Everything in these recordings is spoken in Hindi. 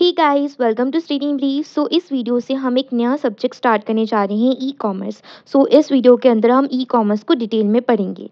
he guys welcome to study English so इस वीडियो से हम एक नया सब्जेक्ट स्टार्ट करने जा रहे हैं ई कॉमर्स सो इस वीडियो के अंदर हम ई e कॉमर्स को डिटेल में पढ़ेंगे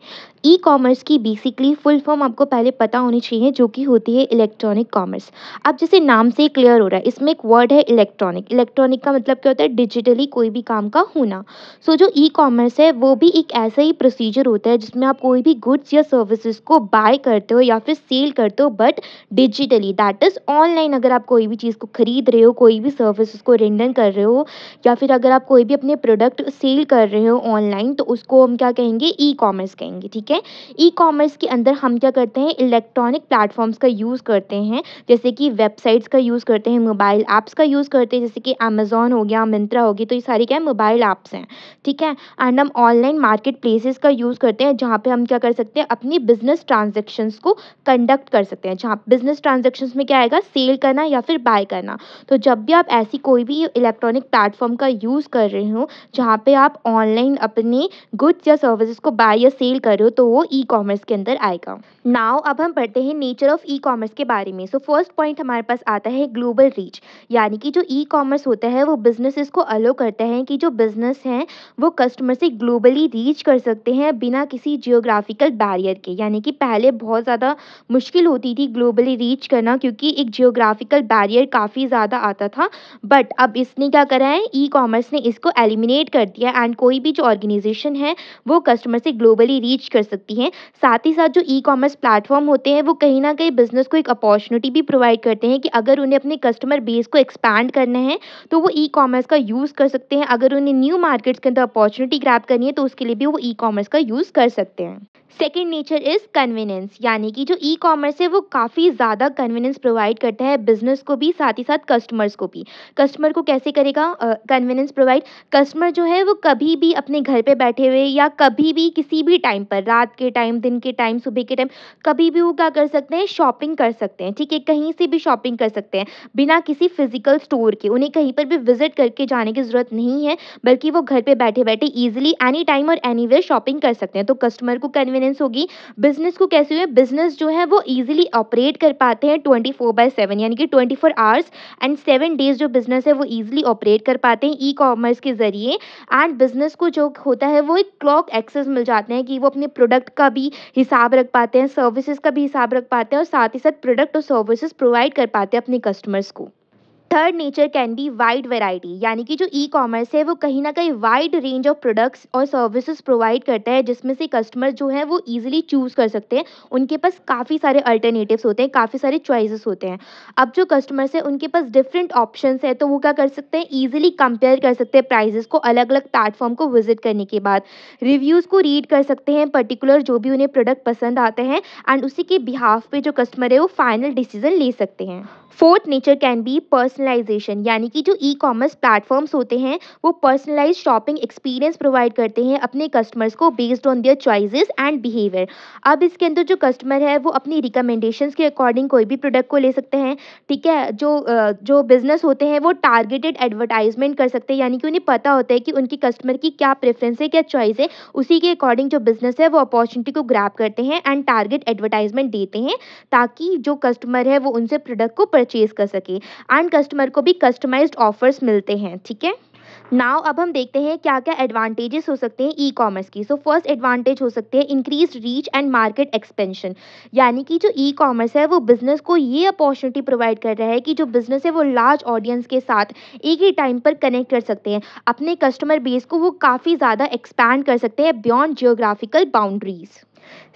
ई e कॉमर्स की बेसिकली फुल फॉर्म आपको पहले पता होनी चाहिए जो कि होती है इलेक्ट्रॉनिक कॉमर्स अब जैसे नाम से क्लियर हो रहा है इसमें एक वर्ड है इलेक्ट्रॉनिक इलेक्ट्रॉनिक का मतलब क्या होता है डिजिटली कोई भी काम का होना सो so, जो ई e कॉमर्स है वो भी एक ऐसा ही प्रोसीजर होता है जिसमें आप कोई भी गुड्स या सर्विसेज को बाय करते हो या फिर सेल करते हो but digitally that is online अगर आप कोई भी चीज़ को खरीद रहे हो कोई भी सर्विस उसको रेंडर कर रहे हो या फिर अगर आप कोई भी अपने प्रोडक्ट सेल कर रहे हो ऑनलाइन तो उसको हम क्या कहेंगे ई कॉमर्स कहेंगे ठीक है ई कॉमर्स के अंदर हम क्या करते हैं इलेक्ट्रॉनिक प्लेटफॉर्म्स का यूज़ करते हैं जैसे कि वेबसाइट्स का यूज़ करते हैं मोबाइल ऐप्स का यूज़ करते हैं जैसे कि अमेजोन हो गया मिंत्रा होगी तो ये सारी क्या है मोबाइल ऐप्स हैं ठीक है एंड हम ऑनलाइन मार्केट प्लेसेस का यूज़ करते हैं जहाँ पे हम क्या कर सकते हैं अपनी बिजनेस ट्रांजेक्शन्स को कंडक्ट कर सकते हैं जहाँ बिजनेस ट्रांजेक्शन्स में क्या आएगा सेल करना या फिर फिर बाय करना तो जब भी आप ऐसी कोई भी इलेक्ट्रॉनिक प्लेटफॉर्म का यूज़ कर रहे हो जहाँ पे आप ऑनलाइन अपने गुड्स या सर्विसेज को बाय या सेल कर रहे हो तो वो ई कॉमर्स के अंदर आएगा नाव अब हम पढ़ते हैं नेचर ऑफ ई कॉमर्स के बारे में सो फर्स्ट पॉइंट हमारे पास आता है ग्लोबल रीच यानी कि जो ई कॉमर्स होता है वो बिजनेसेस को अलो करते हैं कि जो बिजनेस हैं वो कस्टमर से ग्लोबली रीच कर सकते हैं बिना किसी जियोग्राफिकल बैरियर के यानी कि पहले बहुत ज़्यादा मुश्किल होती थी ग्लोबली रीच करना क्योंकि एक जियोग्राफिकल बैरियर बैरियर काफ़ी ज़्यादा आता था बट अब इसने क्या करा है ई कॉमर्स ने इसको एलिमिनेट कर दिया एंड कोई भी जो ऑर्गेनाइजेशन है वो कस्टमर से ग्लोबली रीच कर सकती है साथ ही साथ जो ई कॉमर्स प्लेटफॉर्म होते हैं वो कहीं ना कहीं बिजनेस को एक अपॉर्चुनिटी भी प्रोवाइड करते हैं कि अगर उन्हें अपने कस्टमर बेस को एक्सपैंड करना है तो वो ई कॉमर्स का यूज़ कर सकते हैं अगर उन्हें न्यू मार्केट्स के अंदर अपॉर्चुनिटी ग्रैप करनी है तो उसके लिए भी वो ई कॉमर्स का यूज़ कर सकते हैं सेकेंड नेचर इज़ कन्वीनियंस यानी कि जो ई कॉमर्स है वो काफ़ी ज़्यादा कन्वीनियंस प्रोवाइड करता है बिजनेस को भी साथ ही साथ कस्टमर्स को भी कस्टमर को कैसे करेगा कन्वीनियंस प्रोवाइड कस्टमर जो है वो कभी भी अपने घर पे बैठे हुए या कभी भी किसी भी टाइम पर रात के टाइम दिन के टाइम सुबह के टाइम कभी भी वो क्या कर सकते हैं शॉपिंग कर सकते हैं ठीक है कहीं से भी शॉपिंग कर सकते हैं बिना किसी फिजिकल स्टोर के उन्हें कहीं पर भी विजिट करके जाने की ज़रूरत नहीं है बल्कि वो घर पर बैठे बैठे ईजिली एनी टाइम और एनी शॉपिंग कर सकते हैं तो कस्टमर को कन्वीनियंस परफॉर्मेंस होगी बिजनेस को कैसे हुए बिजनेस जो है वो ईजिली ऑपरेट कर पाते हैं ट्वेंटी फोर बाई सेवन यानी कि twenty four hours and seven days जो बिजनेस है वो ईजिली ऑपरेट कर पाते हैं ई कॉमर्स के जरिए एंड बिजनेस को जो होता है वो एक क्लॉक एक्सेस मिल जाते हैं कि वो अपने प्रोडक्ट का भी हिसाब रख पाते हैं सर्विसेज का भी हिसाब रख पाते हैं और साथ ही साथ प्रोडक्ट और सर्विसेज प्रोवाइड कर पाते हैं अपने कस्टमर्स को third nature can be wide variety यानी कि जो ई कॉमर्स है वो कहीं ना कहीं वाइड रेंज ऑफ प्रोडक्ट्स और सर्विसेज प्रोवाइड करता है जिसमें से कस्टमर जो है वो ईजिली चूज़ कर सकते हैं उनके पास काफ़ी सारे अल्टरनेटिव्स होते हैं काफ़ी सारे चॉइसेस होते हैं अब जो कस्टमर्स हैं उनके पास डिफरेंट ऑप्शन है तो वो क्या कर सकते हैं ईजिली कंपेयर कर सकते हैं प्राइजेस को अलग अलग प्लेटफॉर्म को विजिट करने के बाद रिव्यूज़ को रीड कर सकते हैं पर्टिकुलर जो भी उन्हें प्रोडक्ट पसंद आते हैं एंड उसी के बिहाफ पे जो कस्टमर है वो फाइनल डिसीजन ले सकते हैं fourth nature can be person personalization यानी कि जो ई कॉमर्स प्लेटफॉर्म्स होते हैं वो पर्सनलाइज शॉपिंग एक्सपीरियंस प्रोवाइड करते हैं अपने कस्टमर्स को based on their choices and behaviour अब इसके अंदर जो कस्टमर है वो अपनी रिकमेंडेशंस के अकॉर्डिंग कोई भी प्रोडक्ट को ले सकते हैं ठीक है जो जो बिज़नेस होते हैं वो टारगेटेड एडवर्टाइजमेंट कर सकते हैं यानी कि उन्हें पता होता है कि उनकी कस्टमर की क्या प्रेफरेंस है क्या चॉइस है उसी के अकॉर्डिंग जो बिज़नेस है वो अपॉर्चुनिटी को ग्रैप करते हैं एंड टारगेट एडवर्टाइजमेंट देते हैं ताकि जो कस्टमर है वो उनसे प्रोडक्ट को परचेज कर सके एंड कस्टमर को भी कस्टमाइज्ड ऑफर्स मिलते हैं ठीक है नाव अब हम देखते हैं क्या क्या एडवांटेजेस हो सकते हैं ई कॉमर्स की सो फर्स्ट एडवांटेज हो सकते हैं increase reach and market expansion यानी कि जो ई e कॉमर्स है वो बिजनेस को ये अपॉर्चुनिटी प्रोवाइड कर रहा है कि जो बिजनेस है वो लार्ज ऑडियंस के साथ एक ही टाइम पर कनेक्ट कर सकते हैं अपने कस्टमर बेस को वो काफ़ी ज़्यादा एक्सपैंड कर सकते हैं beyond geographical boundaries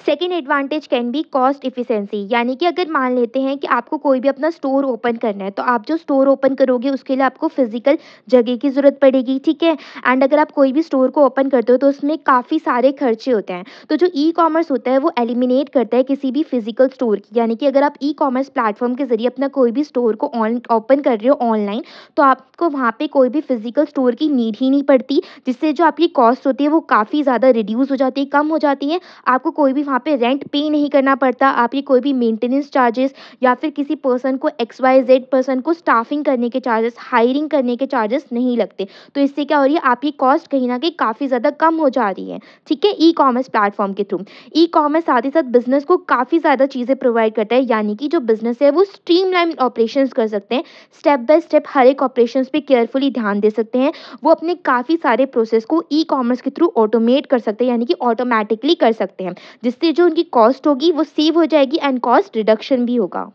second advantage can be cost efficiency यानी कि अगर मान लेते हैं कि आपको कोई भी अपना स्टोर ओपन करना है तो आप जो स्टोर ओपन करोगे उसके लिए आपको फिज़िकल जगह की ज़रूरत पड़ेगी ठीक है एंड अगर आप कोई भी स्टोर को ओपन करते हो तो उसमें काफ़ी सारे खर्चे होते हैं तो जो ई e कॉमर्स होता है वो एलिमिनेट करता है किसी भी फिज़िकल स्टोर की यानी कि अगर आप ई कॉमर्स प्लेटफॉर्म के ज़रिए अपना कोई भी स्टोर को ऑन ओपन कर रहे हो ऑनलाइन तो आपको वहाँ पर कोई भी फिज़िकल स्टोर की नीड ही नहीं पड़ती जिससे जो आपकी कॉस्ट होती है वो काफ़ी ज़्यादा रिड्यूस हो जाती है कम हो जाती है आपको कोई भी वहाँ पे रेंट पे नहीं करना पड़ता आपकी कोई भी मेंटेनेंस चार्जेस या फिर किसी पर्सन को एक्स वाई जेड पर्सन को स्टाफिंग करने के चार्जेस हायरिंग करने के चार्जेस नहीं लगते तो इससे क्या हो रही है आपकी कॉस्ट कहीं ना कहीं काफ़ी ज़्यादा कम हो जा रही है ठीक है ई कॉमर्स प्लेटफॉर्म के थ्रू ई कॉमर्स साथ ही साथ बिजनेस को काफ़ी ज़्यादा चीज़ें प्रोवाइड करता है यानी कि जो बिजनेस है वो स्ट्रीम ऑपरेशन कर सकते हैं स्टेप बाय स्टेप हर एक ऑपरेशन पर केयरफुली ध्यान दे सकते हैं वो अपने काफ़ी सारे प्रोसेस को ई कॉमर्स के थ्रू ऑटोमेट कर सकते हैं यानी कि ऑटोमेटिकली कर सकते हैं जिससे जो उनकी कॉस्ट होगी वो सेव हो जाएगी एंड कॉस्ट रिडक्शन भी होगा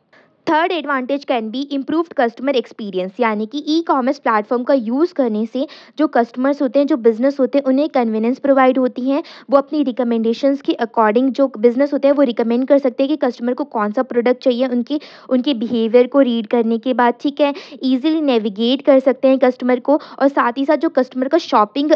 third advantage can be improved customer experience यानी कि ई कॉमर्स प्लेटफॉर्म का यूज़ करने से जो कस्टमर्स होते हैं जो बिज़नेस होते हैं उन्हें कन्वीनियंस प्रोवाइड होती हैं वो अपनी रिकमेंडेशंस के अकॉर्डिंग जो बिज़नेस होते हैं वो रिकमेंड कर सकते हैं कि कस्टमर को कौन सा प्रोडक्ट चाहिए उनके उनके बिहेवियर को रीड करने के बाद ठीक है ईजिली नेविगेट कर सकते हैं कस्टमर को और साथ ही साथ जो कस्टमर का शॉपिंग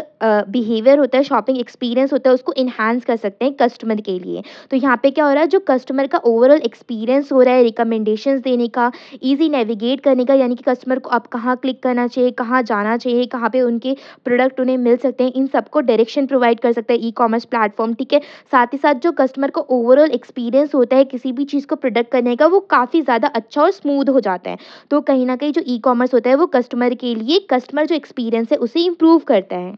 बिहेवियर होता है शॉपिंग एक्सपीरियंस होता है उसको इन्हांस कर सकते हैं कस्टमर के लिए तो यहाँ पे क्या हो रहा है जो कस्टमर का ओवरऑल एक्सपीरियंस हो रहा है रिकमेंडेशन देने का ईजी नेविगेट करने का यानी कि कस्टमर को आप कहाँ क्लिक करना चाहिए कहाँ जाना चाहिए कहाँ पे उनके प्रोडक्ट उन्हें मिल सकते हैं इन सबको डायरेक्शन प्रोवाइड कर सकता है ई कॉमर्स प्लेटफॉर्म ठीक है साथ ही साथ जो कस्टमर का ओवरऑल एक्सपीरियंस होता है किसी भी चीज़ को प्रोडक्ट करने का वो काफ़ी ज़्यादा अच्छा और स्मूद हो जाता है तो कहीं ना कहीं जो ई कॉमर्स होता है वो कस्टमर के लिए कस्टमर जो एक्सपीरियंस है उसे इम्प्रूव करता है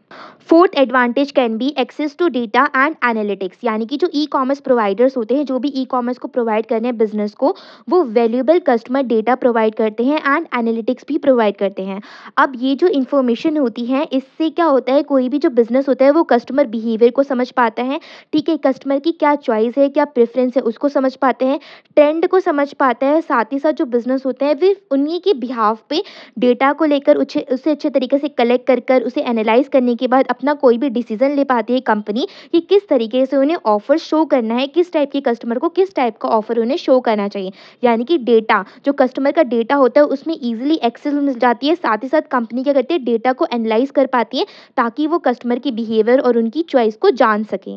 fourth advantage can be access to data and analytics यानी कि जो ई कॉमर्स प्रोवाइडर्स होते हैं जो भी ई कॉमर्स को प्रोवाइड करने हैं बिजनेस को वो value valuable customer data provide करते हैं एंड एनालिटिक्स भी प्रोवाइड करते हैं अब ये जो इन्फॉर्मेशन होती है इससे क्या होता है कोई भी जो बिज़नेस होता है वो कस्टमर बिहेवियर को समझ पाता है ठीक है कस्टमर की क्या चॉइस है क्या प्रेफरेंस है उसको समझ पाते हैं ट्रेंड को समझ पाते हैं साथ ही साथ जो बिज़नेस होते हैं वे उन्हीं के बिहाफ पे डेटा को लेकर उसे उसे अच्छे तरीके से कलेक्ट कर कर उसे एनालाइज करने के बाद अपना कोई भी डिसीजन ले पाती है कंपनी कि किस तरीके से उन्हें ऑफर शो करना है किस टाइप के कस्टमर को किस टाइप का ऑफर उन्हें शो करना चाहिए यानी कि डेटा जो कस्टमर का डेटा होता है उसमें ईजिली एक्सेस मिल जाती है साथ ही साथ कंपनी क्या करती है डेटा को एनालाइज कर पाती है ताकि वो कस्टमर की बिहेवियर और उनकी चॉइस को जान सकें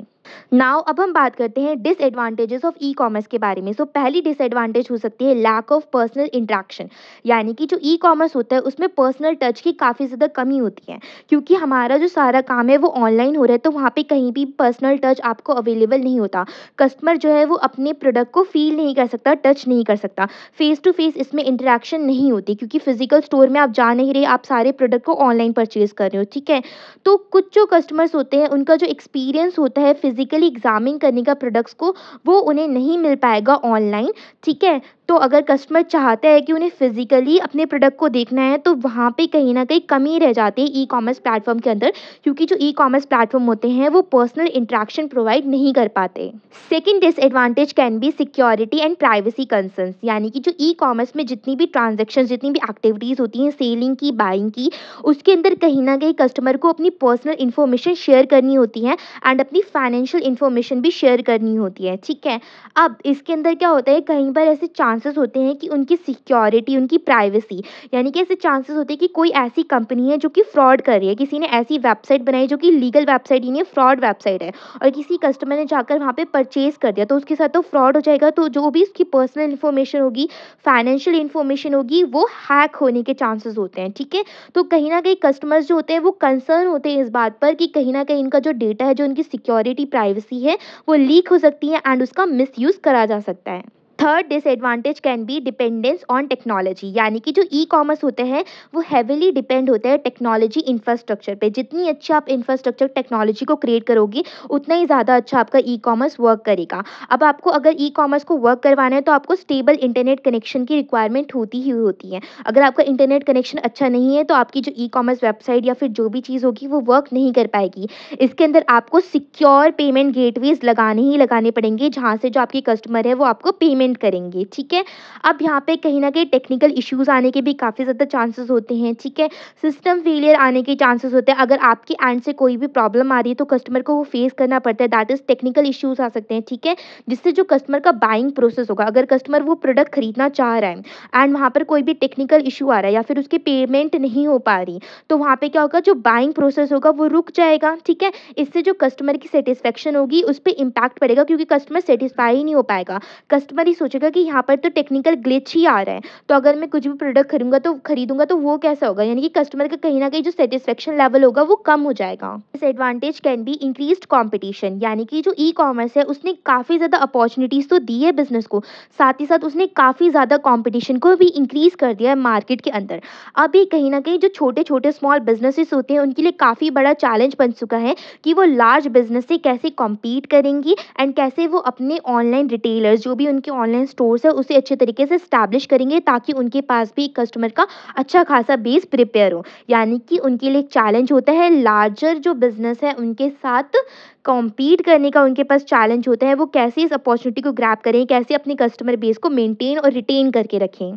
नाउ अब हम बात करते हैं डिसएडवांटेजेस ऑफ ई कॉमर्स के बारे में सो so, पहली डिसएडवांटेज हो सकती है लैक ऑफ पर्सनल इंट्रैक्शन यानी कि जो ई कॉमर्स होता है उसमें पर्सनल टच की काफ़ी ज़्यादा कमी होती है क्योंकि हमारा जो सारा काम है वो ऑनलाइन हो रहा है तो वहाँ पे कहीं भी पर्सनल टच आपको अवेलेबल नहीं होता कस्टमर जो है वो अपने प्रोडक्ट को फील नहीं कर सकता टच नहीं कर सकता फेस टू फेस इसमें इंटरेक्शन नहीं होती क्योंकि फ़िज़िकल स्टोर में आप जा नहीं रहे आप सारे प्रोडक्ट को ऑनलाइन परचेज़ कर रहे हो ठीक है तो कुछ जो कस्टमर्स होते हैं उनका जो एक्सपीरियंस होता है फिजिकल फिज़िकली एग्ज़ामिन करने का प्रोडक्ट्स को वो उन्हें नहीं मिल पाएगा ऑनलाइन ठीक है तो अगर कस्टमर चाहते हैं कि उन्हें फ़िज़िकली अपने प्रोडक्ट को देखना है तो वहाँ पे कहीं ना कहीं कमी रह जाती है ई कॉमर्स प्लेटफॉर्म के अंदर क्योंकि जो ई कॉमर्स प्लेटफॉर्म होते हैं वो पर्सनल इंट्रैक्शन प्रोवाइड नहीं कर पाते second disadvantage can be security and privacy concern यानी कि जो ई कॉमर्स में जितनी भी ट्रांजेक्शन जितनी भी एक्टिविटीज़ होती हैं सेलिंग की बाइंग की उसके अंदर कहीं ना कहीं कस्टमर को अपनी पर्सनल इन्फॉर्मेशन शेयर करनी होती है एंड अपनी फाइनेंशियल इन्फॉर्मेशन भी शेयर करनी होती है ठीक है अब इसके अंदर क्या होता है कहीं पर ऐसे चांस चांसेस होते हैं कि उनकी सिक्योरिटी उनकी प्राइवेसी यानी कि ऐसे चांसेस होते हैं कि कोई ऐसी कंपनी है जो कि फ्रॉड कर रही है किसी ने ऐसी वेबसाइट बनाई जो कि लीगल वेबसाइट ही नहीं फ्रॉड वेबसाइट है और किसी कस्टमर ने जाकर वहाँ पर परचेज कर दिया तो उसके साथ तो फ्रॉड हो जाएगा तो जो भी उसकी पर्सनल इन्फॉर्मेशन होगी फाइनेंशियल इन्फॉर्मेशन होगी वो हैक होने के चांसेस होते हैं ठीक है तो कहीं ना कहीं कस्टमर्स जो होते हैं वो कंसर्न होते हैं इस बात पर कि कहीं ना कहीं इनका जो डेटा है जो इनकी सिक्योरिटी प्राइवेसी है वो लीक हो सकती है एंड उसका मिस करा जा सकता है third disadvantage can be dependence on technology यानी कि जो ई कॉमर्स होते हैं वो हैविली डिपेंड होते हैं टेक्नोलॉजी इंफ्रास्ट्रक्चर पे जितनी अच्छी आप इंफ्रास्ट्रक्चर टेक्नोलॉजी को क्रिएट करोगी उतना ही ज़्यादा अच्छा आपका ई कॉमर्स वर्क करेगा अब आपको अगर ई कॉमर्स को वर्क करवाना है तो आपको स्टेबल इंटरनेट कनेक्शन की रिक्वायरमेंट होती ही होती है अगर आपका इंटरनेट कनेक्शन अच्छा नहीं है तो आपकी जो ई कॉमर्स वेबसाइट या फिर जो भी चीज़ होगी वो वर्क नहीं कर पाएगी इसके अंदर आपको सिक्योर पेमेंट गेटवेज लगाने ही लगाने पड़ेंगे जहाँ से जो आपकी कस्टमर है वो आपको पेमेंट प्रिंट करेंगे ठीक है अब यहाँ पे कहीं ना कहीं टेक्निकल इश्यूज आने के भी काफ़ी ज़्यादा चांसेस होते हैं ठीक है सिस्टम फेलियर आने के चांसेस होते हैं अगर आपके एंड से कोई भी प्रॉब्लम आ रही है तो कस्टमर को वो फेस करना पड़ता है दैट इज़ टेक्निकल इश्यूज़ आ सकते हैं ठीक है जिससे जो कस्टमर का बाइंग प्रोसेस होगा अगर कस्टमर वो प्रोडक्ट खरीदना चाह रहा है एंड वहाँ पर कोई भी टेक्निकल इशू आ रहा है या फिर उसकी पेमेंट नहीं हो पा रही तो वहाँ पर क्या होगा जो बाइंग प्रोसेस होगा वो रुक जाएगा ठीक है इससे जो कस्टमर की सेटिस्फेक्शन होगी उस पर इम्पैक्ट पड़ेगा क्योंकि कस्टमर सेटिस्फाई नहीं हो पाएगा कस्टमर सोचेगा कि यहाँ पर तो टेक्निकल ग्लिच ही आ रहा है तो अगर मैं कुछ भी प्रोडक्ट खरीदूंगा तो खरीदूंगा तो वो कैसा होगा यानी कि कस्टमर का कहीं ना कहीं जो सेटिस्फेक्शन लेवल होगा वो कम हो जाएगा advantage can be increase competition यानी कि जो ई कॉमर्स है उसने काफ़ी ज़्यादा अपॉर्चुनिटीज़ तो दी है बिजनेस को साथ ही साथ उसने काफ़ी ज़्यादा कॉम्पिटिशन को भी इंक्रीज़ कर दिया है मार्केट के अंदर अब ये कहीं ना कहीं जो छोटे छोटे स्मॉल बिजनेसेस होते हैं उनके लिए काफ़ी बड़ा चैलेंज बन चुका है कि वो लार्ज बिजनेस से कैसे कॉम्पीट करेंगी एंड कैसे वो अपने ऑनलाइन रिटेलर्स जो भी उनके ऑनलाइन ऑनलाइन स्टोर्स है उसे अच्छे तरीके से स्टैब्लिश करेंगे ताकि उनके पास भी कस्टमर का अच्छा खासा बेस प्रिपेयर हो यानी कि उनके लिए एक चैलेंज होता है लार्जर जो बिज़नेस है उनके साथ कॉम्पीट करने का उनके पास चैलेंज होता है वो कैसे इस अपॉर्चुनिटी को ग्रैप करें कैसे अपने कस्टमर बेस को मेनटेन और रिटेन करके रखें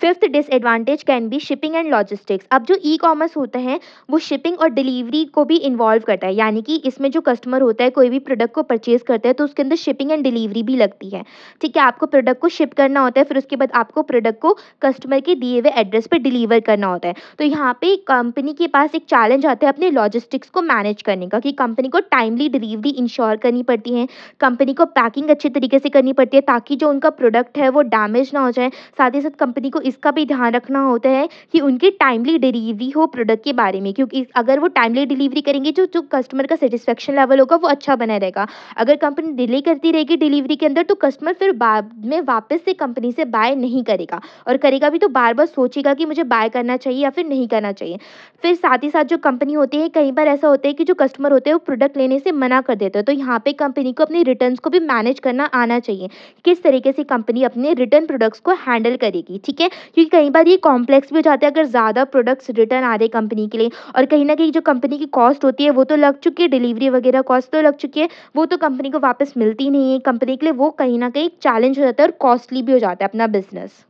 fifth disadvantage can be shipping and logistics अब जो ई कॉमर्स होते हैं वो शिपिंग और डिलीवरी को भी इन्वॉल्व करता है यानी कि इसमें जो कस्टमर होता है कोई भी प्रोडक्ट को परचेज करता है तो उसके अंदर शिपिंग एंड डिलीवरी भी लगती है ठीक है आपको प्रोडक्ट को शिप करना होता है फिर उसके बाद आपको प्रोडक्ट को कस्टमर के दिए हुए एड्रेस पर डिलीवर करना होता है तो यहाँ पे कंपनी के पास एक चैलेंज आता है अपने लॉजिस्टिक्स को मैनेज करने का कि कंपनी को टाइमली डिलीवरी इंश्योर करनी पड़ती है कंपनी को पैकिंग अच्छे तरीके से करनी पड़ती है ताकि जो उनका प्रोडक्ट है वो डैमेज ना हो जाए साथ ही साथ कंपनी को इसका भी ध्यान रखना होता है कि उनकी टाइमली डिलीवरी हो प्रोडक्ट के बारे में क्योंकि अगर वो टाइमली डिलीवरी करेंगे जो जो कस्टमर का सेटिस्फेक्शन लेवल होगा वो अच्छा बना रहेगा अगर कंपनी डिले करती रहेगी डिलीवरी के अंदर तो कस्टमर फिर बाद में वापस से कंपनी से बाय नहीं करेगा और करेगा भी तो बार बार सोचेगा कि मुझे बाय करना चाहिए या फिर नहीं करना चाहिए फिर साथ ही साथ जो कंपनी होती है कई बार ऐसा होता है कि जो कस्टमर होते हैं वो प्रोडक्ट लेने से मना कर देते हैं तो यहाँ पर कंपनी को अपने रिटर्न को भी मैनेज करना आना चाहिए किस तरीके से कंपनी अपने रिटर्न प्रोडक्ट्स को हैंडल करेगी ठीक है क्योंकि कई बार ये कॉम्प्लेक्स भी हो जाता है अगर ज़्यादा प्रोडक्ट्स रिटर्न आ रहे कंपनी के लिए और कहीं ना कहीं जो कंपनी की कॉस्ट होती है वो तो लग चुकी है डिलीवरी वगैरह कॉस्ट तो लग चुकी है वो तो कंपनी को वापस मिलती नहीं है कंपनी के लिए वो कहीं ना कहीं चैलेंज हो जाता है और कॉस्टली भी हो जाता है अपना बिजनेस